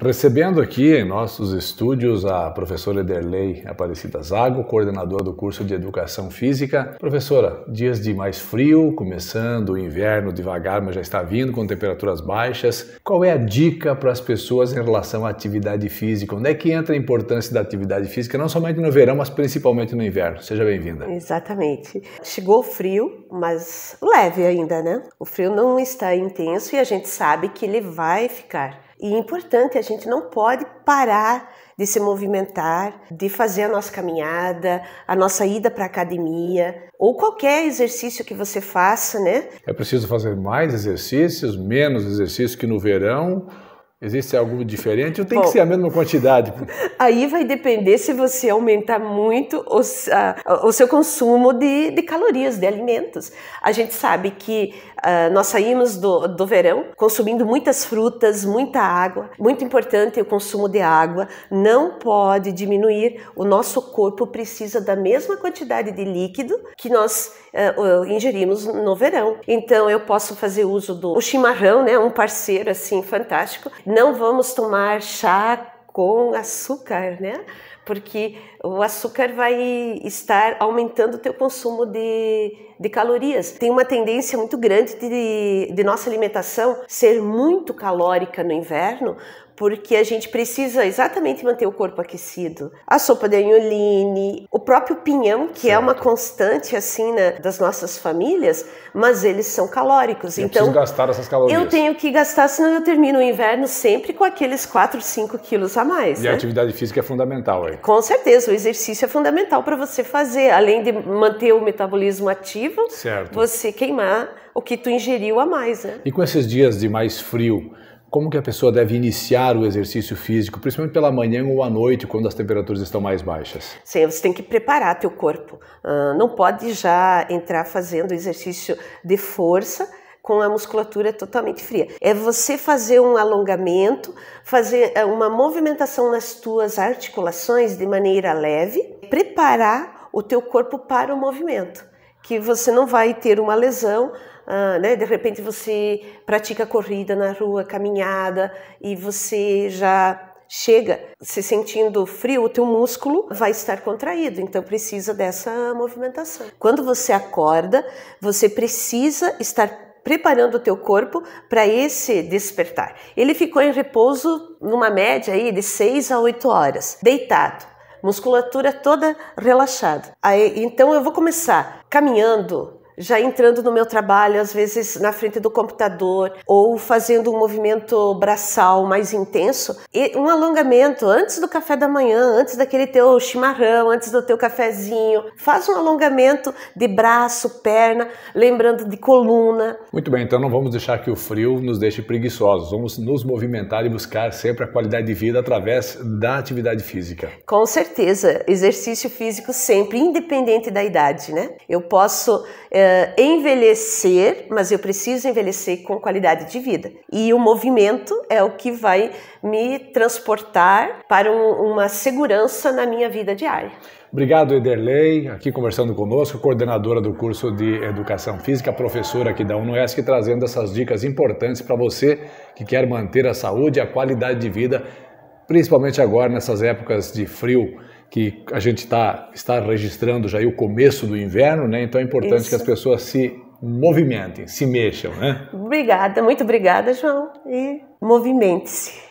Recebendo aqui em nossos estúdios a professora Ederlei Aparecida Zago, coordenadora do curso de Educação Física. Professora, dias de mais frio, começando o inverno devagar, mas já está vindo com temperaturas baixas. Qual é a dica para as pessoas em relação à atividade física? Onde é que entra a importância da atividade física, não somente no verão, mas principalmente no inverno? Seja bem-vinda. Exatamente. Chegou frio, mas leve ainda, né? O frio não está intenso e a gente sabe que ele vai ficar. E é importante, a gente não pode parar de se movimentar, de fazer a nossa caminhada, a nossa ida para a academia, ou qualquer exercício que você faça, né? É preciso fazer mais exercícios, menos exercícios que no verão Existe algo diferente ou tem Bom, que ser a mesma quantidade? Aí vai depender se você aumentar muito o, a, o seu consumo de, de, calorias, de alimentos. A gente sabe que ah, nós saímos do, do verão consumindo muitas frutas, muita água. Muito importante o consumo de água. Não pode diminuir. O nosso corpo precisa da mesma quantidade de líquido que nós eh, ingerimos no verão. Então eu posso fazer uso do chimarrão, né, um parceiro assim fantástico não vamos tomar chá com açúcar, né? Porque o açúcar vai estar aumentando o teu consumo de, de calorias. Tem uma tendência muito grande de, de nossa alimentação ser muito calórica no inverno, porque a gente precisa exatamente manter o corpo aquecido. A sopa de anholine, o próprio pinhão, que certo. é uma constante assim né, das nossas famílias, mas eles são calóricos. Eu então, gastar essas calorias. Eu tenho que gastar, senão eu termino o inverno sempre com aqueles 4, 5 quilos a mais. E né? a atividade física é fundamental aí. Com certeza, o exercício é fundamental para você fazer, além de manter o metabolismo ativo, certo. você queimar o que tu ingeriu a mais, né? E com esses dias de mais frio, como que a pessoa deve iniciar o exercício físico, principalmente pela manhã ou à noite, quando as temperaturas estão mais baixas? Sim, você tem que preparar teu corpo. Uh, não pode já entrar fazendo exercício de força com a musculatura totalmente fria. É você fazer um alongamento, fazer ah, uma movimentação nas tuas articulações de maneira leve, preparar o teu corpo para o movimento, que você não vai ter uma lesão ah, né? De repente você pratica corrida na rua, caminhada e você já chega se sentindo frio, o teu músculo vai estar contraído, então precisa dessa movimentação. Quando você acorda, você precisa estar preparando o teu corpo para esse despertar. Ele ficou em repouso numa média aí de 6 a 8 horas, deitado, musculatura toda relaxada. Aí, então eu vou começar caminhando já entrando no meu trabalho, às vezes na frente do computador, ou fazendo um movimento braçal mais intenso, e um alongamento antes do café da manhã, antes daquele teu chimarrão, antes do teu cafezinho. Faz um alongamento de braço, perna, lembrando de coluna. Muito bem, então não vamos deixar que o frio nos deixe preguiçosos. Vamos nos movimentar e buscar sempre a qualidade de vida através da atividade física. Com certeza, exercício físico sempre, independente da idade, né? Eu posso é, uh, envelhecer, mas eu preciso envelhecer com qualidade de vida. E o movimento é o que vai me transportar para um, uma segurança na minha vida diária. Obrigado, Ederley, aqui conversando conosco, coordenadora do curso de Educação Física, professora aqui da UNESC, trazendo essas dicas importantes para você que quer manter a saúde e a qualidade de vida, principalmente agora nessas épocas de frio que a gente tá, está registrando já o começo do inverno, né? Então é importante Isso. que as pessoas se movimentem, se mexam, né? Obrigada, muito obrigada, João. E movimente-se.